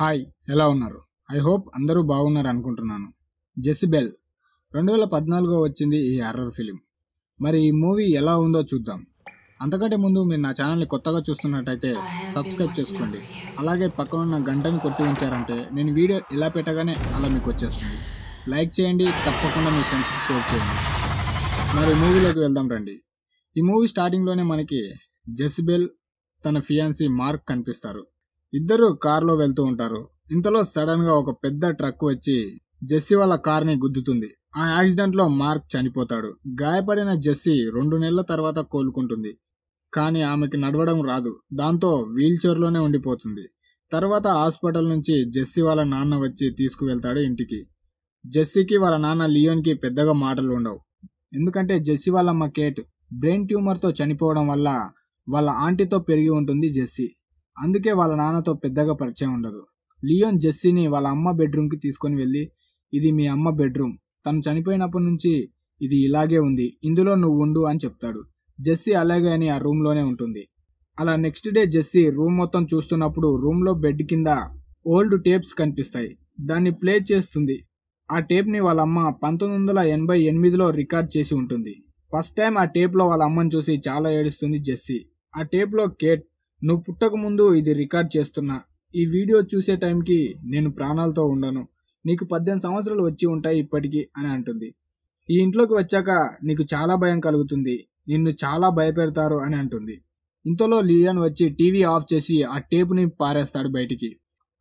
hi ఎలా ఉన్నారు I hope అందరూ బాగున్నారు అనుకుంటున్నాను జెసిబెల్ రెండు వేల పద్నాలుగో వచ్చింది ఈ హర్రర్ ఫిలిం మరి ఈ మూవీ ఎలా ఉందో చూద్దాం అంతకంటే ముందు మీరు నా ఛానల్ని కొత్తగా చూస్తున్నట్టయితే సబ్స్క్రైబ్ చేసుకోండి అలాగే పక్కనున్న గంటని కొట్టి ఉంచారంటే నేను వీడియో ఎలా పెట్టగానే అలా మీకు వచ్చేస్తుంది లైక్ చేయండి తప్పకుండా మీ ఫ్రెండ్స్కి షేర్ చేయండి మరి మూవీలోకి వెళ్దాం రండి ఈ మూవీ స్టార్టింగ్లోనే మనకి జెసిబెల్ తన ఫియాన్సీ మార్క్ కనిపిస్తారు ఇద్దరు కారులో వెళ్తూ ఉంటారు ఇంతలో సడన్ గా ఒక పెద్ద ట్రక్ వచ్చి జెస్సీ వాళ్ళ ని గుద్దుతుంది ఆ యాక్సిడెంట్ లో మార్క్ చనిపోతాడు గాయపడిన జెస్సీ రెండు నెలల తర్వాత కోలుకుంటుంది కానీ ఆమెకి నడవడం రాదు దాంతో లోనే ఉండిపోతుంది తర్వాత హాస్పిటల్ నుంచి జెస్సీ వాళ్ళ నాన్న వచ్చి తీసుకువెళ్తాడు ఇంటికి జెస్సీకి వాళ్ళ నాన్న లియోన్కి పెద్దగా మాటలు ఉండవు ఎందుకంటే జెస్సీ వాళ్ళమ్మ కేట్ బ్రెయిన్ ట్యూమర్తో చనిపోవడం వల్ల వాళ్ళ ఆంటీతో పెరిగి ఉంటుంది జెస్సీ అందుకే వాళ్ళ నాన్నతో పెద్దగా పరిచయం ఉండదు లియోన్ జెస్సీని వాళ్ళ అమ్మ బెడ్రూమ్కి తీసుకొని వెళ్ళి ఇది మీ అమ్మ బెడ్రూమ్ తను చనిపోయినప్పటి నుంచి ఇది ఇలాగే ఉంది ఇందులో నువ్వు ఉండు అని చెప్తాడు జెస్సీ అలాగే అని ఆ రూమ్లోనే ఉంటుంది అలా నెక్స్ట్ డే జెస్సీ రూమ్ మొత్తం చూస్తున్నప్పుడు రూమ్లో బెడ్ కింద ఓల్డ్ టేప్స్ కనిపిస్తాయి దాన్ని ప్లే చేస్తుంది ఆ టేప్ని వాళ్ళ అమ్మ పంతొమ్మిది వందల ఎనభై ఎనిమిదిలో రికార్డ్ చేసి ఉంటుంది ఫస్ట్ టైం ఆ టేప్లో వాళ్ళ అమ్మని చూసి చాలా ఏడుస్తుంది జెస్సీ ఆ టేప్లో కేట్ నువ్వు పుట్టకముందు ఇది రికార్డ్ చేస్తున్నా ఈ వీడియో చూసే టైంకి నేను ప్రాణాలతో ఉండను నీకు పద్దెనిమిది సంవత్సరాలు వచ్చి ఉంటాయి ఇప్పటికీ అని అంటుంది ఈ ఇంట్లోకి వచ్చాక నీకు చాలా భయం కలుగుతుంది నిన్ను చాలా భయపెడతారు అని అంటుంది ఇంతలో లియోన్ వచ్చి టీవీ ఆఫ్ చేసి ఆ టేపుని పారేస్తాడు బయటికి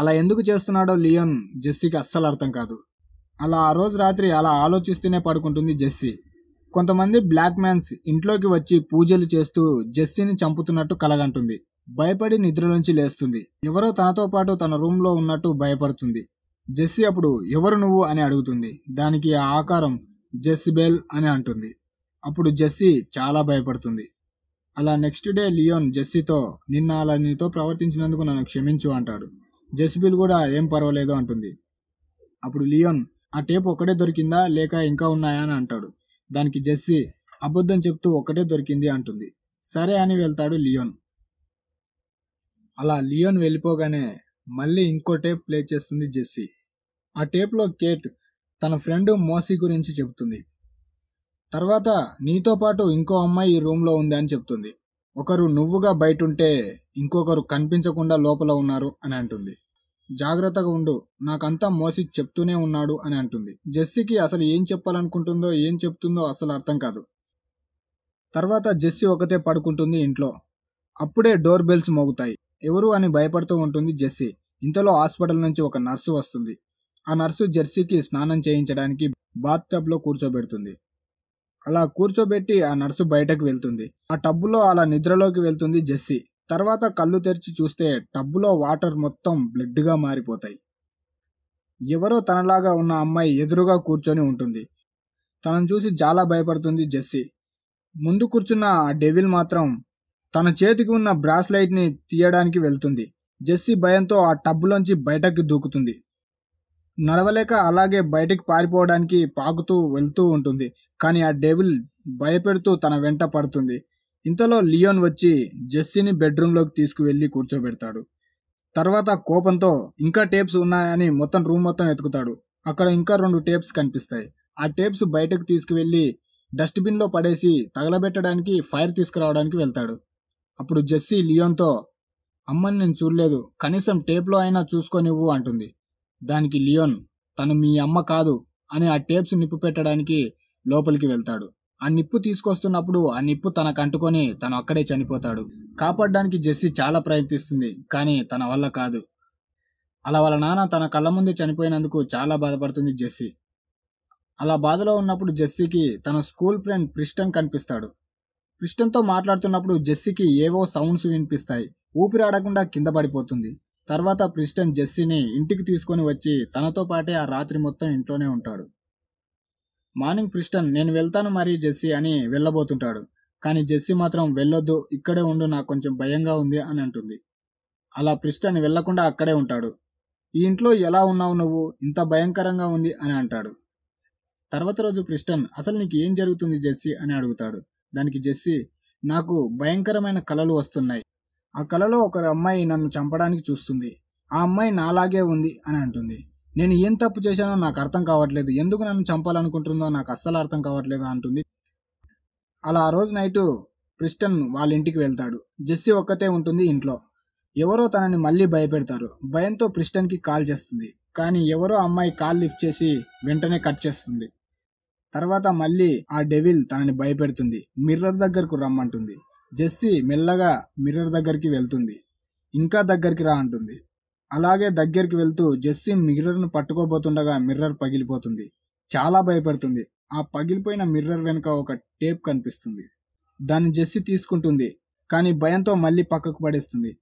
అలా ఎందుకు చేస్తున్నాడో లియోన్ జెస్సీకి అస్సలు అర్థం కాదు అలా ఆ రోజు రాత్రి అలా ఆలోచిస్తూనే పడుకుంటుంది జెస్సీ కొంతమంది బ్లాక్ మ్యాన్స్ ఇంట్లోకి వచ్చి పూజలు చేస్తూ జెస్సీని చంపుతున్నట్టు కలగంటుంది భయపడి నిద్రలోంచి లేస్తుంది ఎవరో తనతో పాటు తన రూమ్లో ఉన్నట్టు భయపడుతుంది జెస్సీ అప్పుడు ఎవరు నువ్వు అని అడుగుతుంది దానికి ఆ ఆకారం జెస్సిబెల్ అని అంటుంది అప్పుడు జెస్సీ చాలా భయపడుతుంది అలా నెక్స్ట్ డే లియోన్ జెస్సీతో నిన్న అలా నీతో ప్రవర్తించినందుకు నన్ను క్షమించు అంటాడు జెస్బిల్ కూడా ఏం పర్వాలేదు అంటుంది అప్పుడు లియోన్ ఆ టేప్ ఒక్కడే దొరికిందా లేక ఇంకా ఉన్నాయా అని అంటాడు దానికి జెస్సీ అబద్ధం చెప్తూ ఒక్కటే దొరికింది అంటుంది సరే అని వెళ్తాడు లియోన్ అలా లియోన్ వెళ్ళిపోగానే మళ్ళీ ఇంకో టేప్ ప్లే చేస్తుంది జెస్సీ ఆ టేప్లో కేట్ తన ఫ్రెండ్ మోసీ గురించి చెబుతుంది తర్వాత నీతో పాటు ఇంకో అమ్మాయి ఈ రూమ్లో ఉంది అని చెప్తుంది ఒకరు నువ్వుగా బయట ఉంటే ఇంకొకరు కనిపించకుండా లోపల ఉన్నారు అని అంటుంది జాగ్రత్తగా ఉండు నాకంతా మోసి చెప్తూనే ఉన్నాడు అని అంటుంది జెస్సీకి అసలు ఏం చెప్పాలనుకుంటుందో ఏం చెప్తుందో అసలు అర్థం కాదు తర్వాత జెస్సీ ఒకతే పడుకుంటుంది ఇంట్లో అప్పుడే డోర్ బెల్స్ మోగుతాయి ఎవరు అని భయపడుతూ ఉంటుంది జెస్సీ ఇంతలో హాస్పిటల్ నుంచి ఒక నర్సు వస్తుంది ఆ నర్సు జెర్సీకి స్నానం చేయించడానికి బాత్ టబ్లో కూర్చోబెడుతుంది అలా కూర్చోబెట్టి ఆ నర్సు బయటకు వెళ్తుంది ఆ టబ్బులో అలా నిద్రలోకి వెళ్తుంది జెస్సీ తర్వాత కళ్ళు తెరిచి చూస్తే టబ్బులో వాటర్ మొత్తం బ్లడ్గా మారిపోతాయి ఎవరో తనలాగా ఉన్న అమ్మాయి ఎదురుగా కూర్చొని ఉంటుంది తనను చూసి చాలా భయపడుతుంది జెస్సీ ముందు కూర్చున్న ఆ డెవిల్ మాత్రం తన చేతికి ఉన్న ని తీయడానికి వెళ్తుంది జెస్సీ భయంతో ఆ టబ్బులోంచి బయటకు దూకుతుంది నడవలేక అలాగే బయటికి పారిపోవడానికి పాకుతూ వెళ్తూ ఉంటుంది కానీ ఆ డేవిల్ భయపెడుతూ తన వెంట పడుతుంది ఇంతలో లియోన్ వచ్చి జెస్సీని బెడ్రూమ్లోకి తీసుకువెళ్ళి కూర్చోబెడతాడు తర్వాత కోపంతో ఇంకా టేప్స్ ఉన్నాయని మొత్తం రూమ్ మొత్తం ఎతుకుతాడు అక్కడ ఇంకా రెండు టేప్స్ కనిపిస్తాయి ఆ టేప్స్ బయటకు తీసుకువెళ్ళి డస్ట్బిన్లో పడేసి తగలబెట్టడానికి ఫైర్ తీసుకురావడానికి వెళ్తాడు అప్పుడు జెస్సీ లియోన్తో అమ్మని నేను చూడలేదు కనీసం టేప్లో అయినా చూసుకొనివ్వు అంటుంది దానికి లియోన్ తను మీ అమ్మ కాదు అని ఆ టేప్స్ నిప్పు పెట్టడానికి లోపలికి వెళ్తాడు ఆ నిప్పు తీసుకొస్తున్నప్పుడు ఆ నిప్పు తనకు అంటుకొని తను అక్కడే చనిపోతాడు కాపాడడానికి జెస్సీ చాలా ప్రయత్నిస్తుంది కానీ తన వల్ల కాదు అలా వాళ్ళ నాన్న తన కళ్ళ ముందే చనిపోయినందుకు చాలా బాధపడుతుంది జెస్సీ అలా బాధలో ఉన్నప్పుడు జెస్సీకి తన స్కూల్ ఫ్రెండ్ ప్రిస్టన్ కనిపిస్తాడు క్రిస్టన్తో మాట్లాడుతున్నప్పుడు జెస్సీకి ఏవో సౌండ్స్ వినిపిస్తాయి ఊపిరాడకుండా కింద పడిపోతుంది తర్వాత ప్రిస్టన్ జెస్సీని ఇంటికి తీసుకొని వచ్చి తనతో పాటే ఆ రాత్రి మొత్తం ఇంట్లోనే ఉంటాడు మార్నింగ్ క్రిస్టన్ నేను వెళ్తాను మరి జెస్సీ అని వెళ్ళబోతుంటాడు కానీ జెస్సీ మాత్రం వెళ్ళొద్దు ఇక్కడే ఉండు నాకు కొంచెం భయంగా ఉంది అని అంటుంది అలా ప్రిస్టన్ వెళ్లకుండా అక్కడే ఉంటాడు ఈ ఇంట్లో ఎలా ఉన్నావు నువ్వు ఇంత భయంకరంగా ఉంది అని అంటాడు తర్వాత రోజు క్రిస్టన్ అసలు నీకు ఏం జరుగుతుంది జెస్సీ అని అడుగుతాడు దానికి జెస్సి నాకు భయంకరమైన కలలు వస్తున్నాయి ఆ కలలో ఒక అమ్మాయి నన్ను చంపడానికి చూస్తుంది ఆ అమ్మాయి నాలాగే ఉంది అని అంటుంది నేను ఏం తప్పు చేశానో నాకు అర్థం కావట్లేదు ఎందుకు నన్ను చంపాలనుకుంటుందో నాకు అస్సలు అర్థం కావట్లేదు అంటుంది అలా ఆ రోజు నైటు ప్రిస్టన్ వాళ్ళ ఇంటికి వెళ్తాడు జెస్సీ ఒక్కతే ఉంటుంది ఇంట్లో ఎవరో తనని మళ్ళీ భయపెడతారు భయంతో ప్రిస్టన్కి కాల్ చేస్తుంది కానీ ఎవరో అమ్మాయి కాల్ లిఫ్ట్ చేసి వెంటనే కట్ చేస్తుంది తర్వాత మళ్ళీ ఆ డెవిల్ తనని భయపెడుతుంది మిర్రర్ దగ్గరకు రమ్మంటుంది జెస్సీ మెల్లగా మిర్రర్ దగ్గరికి వెళ్తుంది ఇంకా దగ్గరికి రా అంటుంది అలాగే దగ్గరికి వెళ్తూ జెస్సీ మిర్రర్ను పట్టుకోబోతుండగా మిర్రర్ పగిలిపోతుంది చాలా భయపడుతుంది ఆ పగిలిపోయిన మిర్రర్ వెనుక ఒక టేప్ కనిపిస్తుంది దాన్ని జెస్సీ తీసుకుంటుంది కానీ భయంతో మళ్ళీ పక్కకు పడేస్తుంది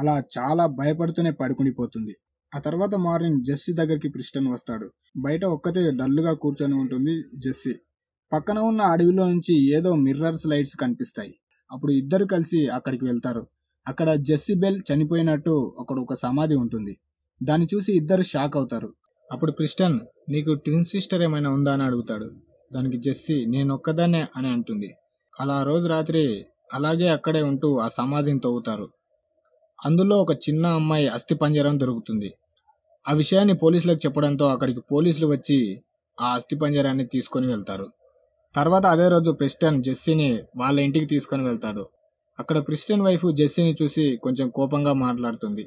అలా చాలా భయపడుతూనే పడుకునిపోతుంది ఆ తర్వాత మార్నింగ్ జెస్సీ దగ్గరికి ప్రిస్టన్ వస్తాడు బయట ఒక్కతే డల్లుగా కూర్చొని ఉంటుంది జెస్సీ పక్కన ఉన్న అడవిలో నుంచి ఏదో మిర్రర్స్ లైట్స్ కనిపిస్తాయి అప్పుడు ఇద్దరు కలిసి అక్కడికి వెళ్తారు అక్కడ జెస్సీ బెల్ చనిపోయినట్టు అక్కడ ఒక సమాధి ఉంటుంది దాన్ని చూసి ఇద్దరు షాక్ అవుతారు అప్పుడు ప్రిస్టన్ నీకు ట్విన్ సిస్టర్ ఏమైనా ఉందా అని అడుగుతాడు దానికి జెస్సీ నేను ఒక్కదాన్నే అని అంటుంది అలా రోజు రాత్రి అలాగే అక్కడే ఉంటూ ఆ సమాధిని తవ్వుతారు అందులో ఒక చిన్న అమ్మాయి అస్థిపంజరం దొరుకుతుంది ఆ విషయాన్ని పోలీసులకు చెప్పడంతో అక్కడికి పోలీసులు వచ్చి ఆ అస్థిపంజరాన్ని తీసుకొని వెళ్తారు తర్వాత అదే రోజు ప్రిస్టన్ జెస్సీని వాళ్ళ ఇంటికి తీసుకొని వెళ్తాడు అక్కడ ప్రిస్టన్ వైఫ్ జెస్సీని చూసి కొంచెం కోపంగా మాట్లాడుతుంది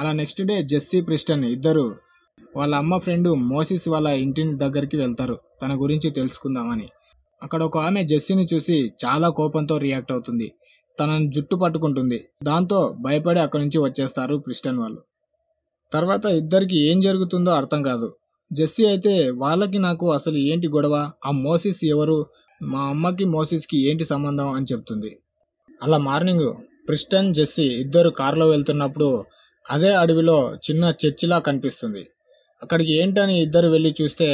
అలా నెక్స్ట్ డే జెస్సీ ప్రిస్టన్ ఇద్దరు వాళ్ళ అమ్మ ఫ్రెండ్ మోసిస్ వాళ్ళ ఇంటిని దగ్గరికి వెళ్తారు తన గురించి తెలుసుకుందామని అక్కడ ఒక ఆమె జెస్సీని చూసి చాలా కోపంతో రియాక్ట్ అవుతుంది తనను జుట్టు పట్టుకుంటుంది దాంతో భయపడి అక్కడి నుంచి వచ్చేస్తారు ప్రిస్టన్ వాళ్ళు తర్వాత ఇద్దరికి ఏం జరుగుతుందో అర్థం కాదు జెస్సీ అయితే వాళ్ళకి నాకు అసలు ఏంటి గొడవ ఆ మోసిస్ ఎవరు మా అమ్మకి మోసిస్కి ఏంటి సంబంధం అని చెప్తుంది అలా మార్నింగ్ ప్రిస్టన్ జెస్సీ ఇద్దరు కారులో వెళ్తున్నప్పుడు అదే అడవిలో చిన్న చర్చిలా కనిపిస్తుంది అక్కడికి ఏంటని ఇద్దరు వెళ్ళి చూస్తే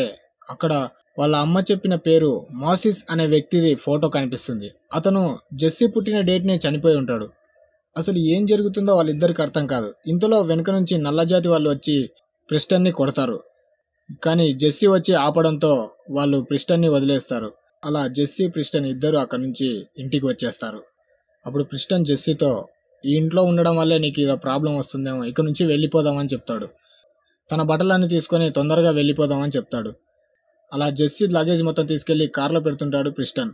అక్కడ వాళ్ళ అమ్మ చెప్పిన పేరు మాసిస్ అనే వ్యక్తిది ఫోటో కనిపిస్తుంది అతను జెస్సీ పుట్టిన డేట్నే చనిపోయి ఉంటాడు అసలు ఏం జరుగుతుందో వాళ్ళిద్దరికి అర్థం కాదు ఇంతలో వెనుక నుంచి నల్లజాతి వాళ్ళు వచ్చి ప్రిస్టన్ని కొడతారు కానీ జెస్సీ వచ్చి ఆపడంతో వాళ్ళు ప్రిస్టన్ని వదిలేస్తారు అలా జెస్సీ ప్రిస్టన్ ఇద్దరు అక్కడి నుంచి ఇంటికి వచ్చేస్తారు అప్పుడు ప్రిస్టన్ జెస్సీతో ఈ ఇంట్లో ఉండడం వల్లే నీకు ఇదో ప్రాబ్లం వస్తుందేమో ఇక్కడ నుంచి వెళ్ళిపోదామని చెప్తాడు తన బట్టలన్నీ తీసుకొని తొందరగా వెళ్ళిపోదామని చెప్తాడు అలా జెస్సీ లగేజ్ మొత్తం తీసుకెళ్లి కార్లో పెడుతుంటాడు ప్రిస్టన్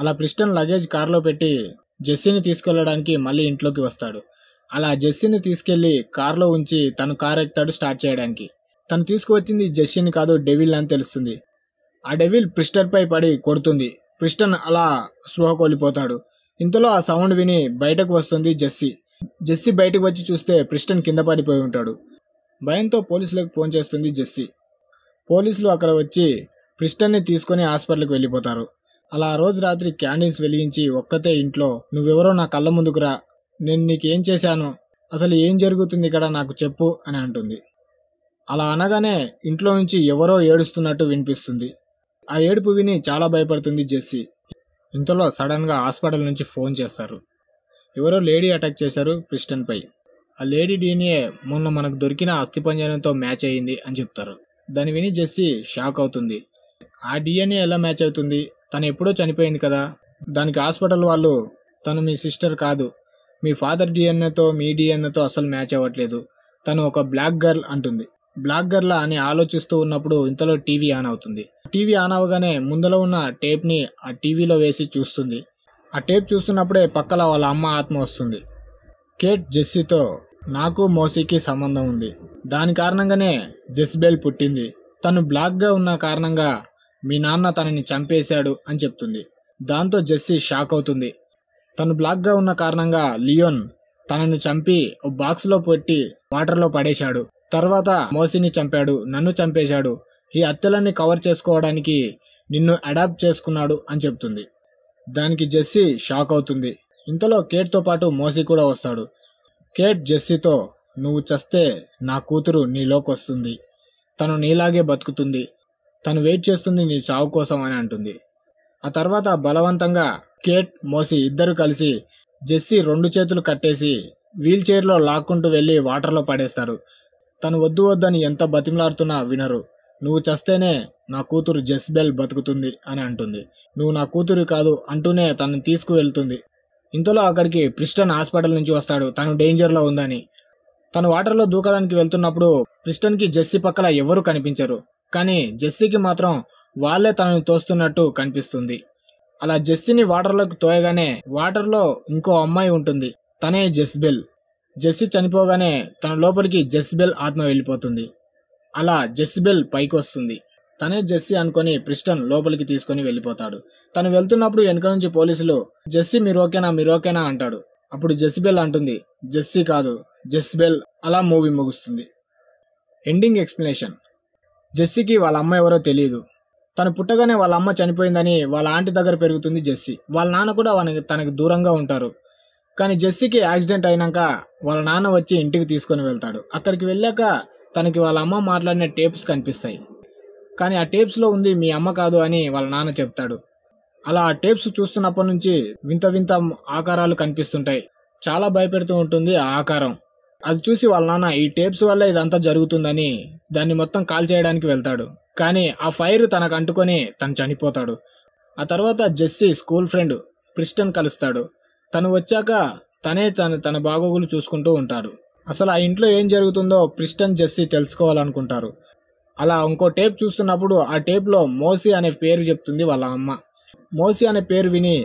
అలా ప్రిస్టన్ లగేజ్ కార్లో పెట్టి జెస్సీని తీసుకెళ్లడానికి మళ్ళీ ఇంట్లోకి వస్తాడు అలా జెస్సీని తీసుకెళ్లి కారులో ఉంచి తను కారు ఎక్కుతాడు స్టార్ట్ చేయడానికి తను తీసుకువచ్చింది జెస్సీని కాదు డెవిల్ అని తెలుస్తుంది ఆ డెవిల్ ప్రిస్టర్పై పడి కొడుతుంది ప్రిస్టన్ అలా స్పృహ కోల్పోతాడు ఇంతలో ఆ సౌండ్ విని బయటకు వస్తుంది జెస్సీ జెస్సీ బయటకు వచ్చి చూస్తే ప్రిస్టన్ కింద పడిపోయి ఉంటాడు భయంతో పోలీసులకు ఫోన్ చేస్తుంది జెస్సీ పోలీసులు అక్కడ వచ్చి ప్రిస్టన్ని తీసుకొని హాస్పిటల్కి వెళ్ళిపోతారు అలా రోజు రాత్రి క్యాండిల్స్ వెలిగించి ఒక్కతే ఇంట్లో నువ్వెవరో నా కళ్ళ ముందుకురా నేను నీకేం చేశాను అసలు ఏం జరుగుతుంది ఇక్కడ నాకు చెప్పు అని అంటుంది అలా అనగానే ఇంట్లో నుంచి ఎవరో ఏడుస్తున్నట్టు వినిపిస్తుంది ఆ ఏడుపు విని చాలా భయపడుతుంది జెస్సీ ఇంతలో సడన్గా హాస్పిటల్ నుంచి ఫోన్ చేస్తారు ఎవరో లేడీ అటాక్ చేశారు క్రిస్టన్పై ఆ లేడీ డీఎన్ఏ మొన్న మనకు దొరికిన అస్థిపంజరంతో మ్యాచ్ అయ్యింది అని చెప్తారు దాని విని జెస్సీ షాక్ అవుతుంది ఆ డిఎన్ఏ ఎలా మ్యాచ్ అవుతుంది తను ఎప్పుడో చనిపోయింది కదా దానికి హాస్పిటల్ వాళ్ళు తను మీ సిస్టర్ కాదు మీ ఫాదర్ డిఎన్ఏతో మీ డిఎన్ఏతో అసలు మ్యాచ్ అవ్వట్లేదు తను ఒక బ్లాక్ గర్ల్ అంటుంది బ్లాక్ గర్ల్ అని ఆలోచిస్తూ ఉన్నప్పుడు ఇంతలో టీవీ ఆన్ అవుతుంది టీవీ ఆన్ అవగానే ముందలో ఉన్న టేప్ని ఆ టీవీలో వేసి చూస్తుంది ఆ టేప్ చూస్తున్నప్పుడే పక్కల వాళ్ళ అమ్మ ఆత్మ వస్తుంది కేట్ జెస్సీతో నాకు మోసీకి సంబంధం ఉంది దాని కారణంగానే జెస్బెల్ పుట్టింది తను బ్లాక్గా ఉన్న కారణంగా మీ నాన్న తనని చంపేశాడు అని చెప్తుంది దాంతో జెస్సీ షాక్ అవుతుంది తను బ్లాక్గా ఉన్న కారణంగా లియోన్ తనను చంపి ఓ బాక్స్లో పెట్టి వాటర్లో పడేశాడు తర్వాత మోసిని చంపాడు నన్ను చంపేశాడు ఈ అత్తలన్నీ కవర్ చేసుకోవడానికి నిన్ను అడాప్ట్ చేసుకున్నాడు అని చెప్తుంది దానికి జెస్సీ షాక్ అవుతుంది ఇంతలో కేట్తో పాటు మోసి కూడా వస్తాడు కేట్ జెస్సీతో నువ్వు చస్తే నా కూతురు నీలోకి వస్తుంది తను నీలాగే బతుకుతుంది తను వెయిట్ చేస్తుంది నీ చావు కోసం అని అంటుంది ఆ తర్వాత బలవంతంగా కేట్ మోసి ఇద్దరు కలిసి జెస్సీ రెండు చేతులు కట్టేసి వీల్ చైర్లో లాక్కుంటూ వెళ్ళి వాటర్లో పడేస్తారు తను వద్దు వద్దని ఎంత బతిమలాడుతున్నా వినరు నువ్వు చస్తేనే నా కూతురు జెస్బెల్ బతుకుతుంది అని అంటుంది నువ్వు నా కూతురు కాదు అంటూనే తనని తీసుకువెళ్తుంది ఇంతలో అక్కడికి ప్రిస్టన్ హాస్పిటల్ నుంచి వస్తాడు తను డేంజర్లో ఉందని తను వాటర్లో దూకడానికి వెళ్తున్నప్పుడు ప్రిస్టన్కి జెస్సీ పక్కల ఎవరూ కనిపించరు కానీ జెస్సీకి మాత్రం వాళ్లే తనను తోస్తున్నట్టు కనిపిస్తుంది అలా జెస్సీని వాటర్లోకి తోయగానే వాటర్లో ఇంకో అమ్మాయి ఉంటుంది తనే జెస్బెల్ జెస్సీ చనిపోగానే తన లోపలికి జెస్బెల్ ఆత్మ వెళ్ళిపోతుంది అలా జెస్బెల్ పైకి వస్తుంది తనే జెస్సీ అనుకుని ప్రిస్టన్ లోపలికి తీసుకుని వెళ్ళిపోతాడు తను వెళ్తున్నప్పుడు వెనుక నుంచి పోలీసులు జెస్సీ మీరు ఓకేనా మీరు ఓకేనా అంటాడు అప్పుడు జెస్బెల్ అంటుంది జెస్సీ కాదు జెస్బెల్ అలా మూవీ ముగుస్తుంది ఎండింగ్ ఎక్స్ప్లెనేషన్ జెస్సీకి వాళ్ళ అమ్మ ఎవరో తెలియదు తను పుట్టగానే వాళ్ళ అమ్మ చనిపోయిందని వాళ్ళ ఆంటీ దగ్గర పెరుగుతుంది జెస్సీ వాళ్ళ నాన్న కూడా వాళ్ళకి తనకి దూరంగా ఉంటారు కానీ జెస్సీకి యాక్సిడెంట్ అయినాక వాళ్ళ నాన్న వచ్చి ఇంటికి తీసుకొని వెళ్తాడు అక్కడికి వెళ్ళాక తనకి వాళ్ళ అమ్మ మాట్లాడిన టేప్స్ కనిపిస్తాయి కానీ ఆ టేప్స్లో ఉంది మీ అమ్మ కాదు అని వాళ్ళ నాన్న చెప్తాడు అలా ఆ టేప్స్ చూస్తున్నప్పటి నుంచి వింత వింత ఆకారాలు కనిపిస్తుంటాయి చాలా భయపెడుతూ ఉంటుంది ఆ ఆకారం అది చూసి వాళ్ళ నాన్న ఈ టేప్స్ వల్ల ఇదంతా జరుగుతుందని దాన్ని మొత్తం కాల్ చేయడానికి వెళ్తాడు కానీ ఆ ఫైర్ తనకు అంటుకొని తను చనిపోతాడు ఆ తర్వాత జెస్సీ స్కూల్ ఫ్రెండ్ ప్రిస్టన్ కలుస్తాడు తను వచ్చాక తనే తన తన బాగోగులు చూసుకుంటూ ఉంటాడు అసలు ఆ ఇంట్లో ఏం జరుగుతుందో ప్రిస్టన్ జెస్సీ తెలుసుకోవాలనుకుంటారు అలా ఇంకో టేప్ చూస్తున్నప్పుడు ఆ టేప్లో మోసీ అనే పేరు చెప్తుంది వాళ్ళ అమ్మ మోసీ అనే పేరు విని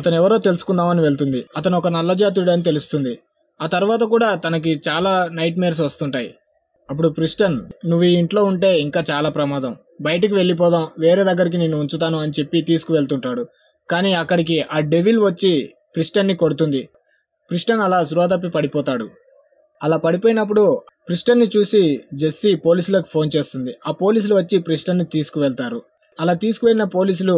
అతను ఎవరో తెలుసుకుందామని వెళ్తుంది అతను ఒక నల్లజాతుడు అని తెలుస్తుంది ఆ తర్వాత కూడా తనకి చాలా నైట్ మేర్స్ వస్తుంటాయి అప్పుడు ప్రిస్టన్ నువ్వు ఈ ఇంట్లో ఉంటే ఇంకా చాలా ప్రమాదం బయటికి వెళ్ళిపోదాం వేరే దగ్గరికి నేను ఉంచుతాను అని చెప్పి తీసుకువెళ్తుంటాడు కానీ అక్కడికి ఆ డెవిల్ వచ్చి ప్రిస్టన్ని కొడుతుంది ప్రిస్టన్ అలా సురాతప్పి పడిపోతాడు అలా పడిపోయినప్పుడు ప్రిస్టన్ని చూసి జెస్సీ పోలీసులకు ఫోన్ చేస్తుంది ఆ పోలీసులు వచ్చి ప్రిస్టన్ని తీసుకువెళ్తారు అలా తీసుకువెళ్ళిన పోలీసులు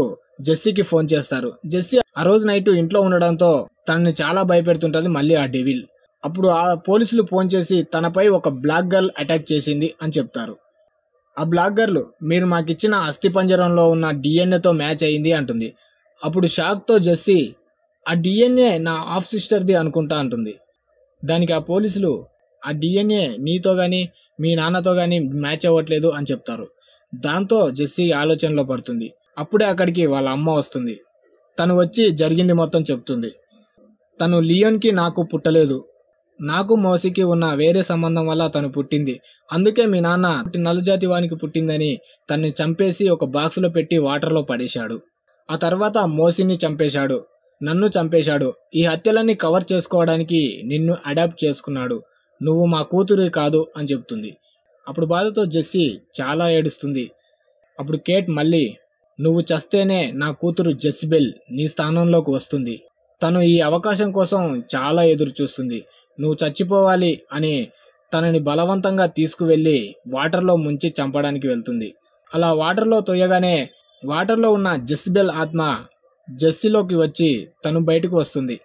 జెస్సీకి ఫోన్ చేస్తారు జెస్సీ ఆ రోజు నైట్ ఇంట్లో ఉండడంతో తనని చాలా భయపెడుతుంటుంది మళ్ళీ ఆ డెవిల్ అప్పుడు ఆ పోలీసులు ఫోన్ చేసి తనపై ఒక బ్లాక్ గర్ల్ అటాక్ చేసింది అని చెప్తారు ఆ బ్లాక్ గర్ల్ మీరు మాకిచ్చిన అస్థి పంజరంలో ఉన్న డిఎన్ఏతో మ్యాచ్ అయింది అంటుంది అప్పుడు షాక్తో జెస్సీ ఆ డిఎన్ఏ నా ఆఫ్ సిస్టర్ది అనుకుంటా అంటుంది దానికి ఆ పోలీసులు ఆ డిఎన్ఏ నీతో కానీ మీ నాన్నతో కానీ మ్యాచ్ అవ్వట్లేదు అని చెప్తారు దాంతో జెస్సీ ఆలోచనలో పడుతుంది అప్పుడే అక్కడికి వాళ్ళ అమ్మ వస్తుంది తను వచ్చి జరిగింది మొత్తం చెప్తుంది తను లియోన్కి నాకు పుట్టలేదు నాకు మోసికి ఉన్న వేరే సంబంధం వల్ల తను పుట్టింది అందుకే మీ నాన్న నలుజాతి వానికి పుట్టిందని తన్ని చంపేసి ఒక బాక్స్లో పెట్టి వాటర్లో పడేశాడు ఆ తర్వాత మోసిని చంపేశాడు నన్ను చంపేశాడు ఈ హత్యలన్నీ కవర్ చేసుకోవడానికి నిన్ను అడాప్ట్ చేసుకున్నాడు నువ్వు మా కూతురు కాదు అని చెప్తుంది అప్పుడు బాధతో జెస్సీ చాలా ఏడుస్తుంది అప్పుడు కేట్ మళ్ళీ నువ్వు చస్తేనే నా కూతురు జెస్బెల్ నీ స్థానంలోకి వస్తుంది తను ఈ అవకాశం కోసం చాలా ఎదురు చూస్తుంది నువ్వు చచ్చిపోవాలి అని తనని బలవంతంగా తీసుకువెళ్ళి వాటర్లో ముంచి చంపడానికి వెళ్తుంది అలా వాటర్లో తొయ్యగానే వాటర్లో ఉన్న జెస్బెల్ ఆత్మ జెస్సీలోకి వచ్చి తను బయటకు వస్తుంది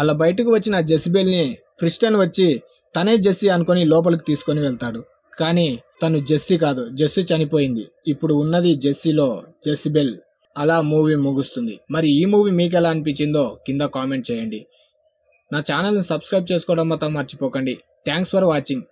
అలా బయటకు వచ్చిన జెస్బెల్ని క్రిస్టన్ వచ్చి తనే జెస్సీ అనుకొని లోపలికి తీసుకొని వెళ్తాడు కానీ తను జెస్సీ కాదు జెస్సీ చనిపోయింది ఇప్పుడు ఉన్నది జెస్సీలో జెస్బెల్ అలా మూవీ ముగుస్తుంది మరి ఈ మూవీ మీకు ఎలా అనిపించిందో కింద కామెంట్ చేయండి నా ఛానల్ని సబ్స్క్రైబ్ చేసుకోవడం మాత్రం మర్చిపోకండి థ్యాంక్స్ ఫర్ వాచింగ్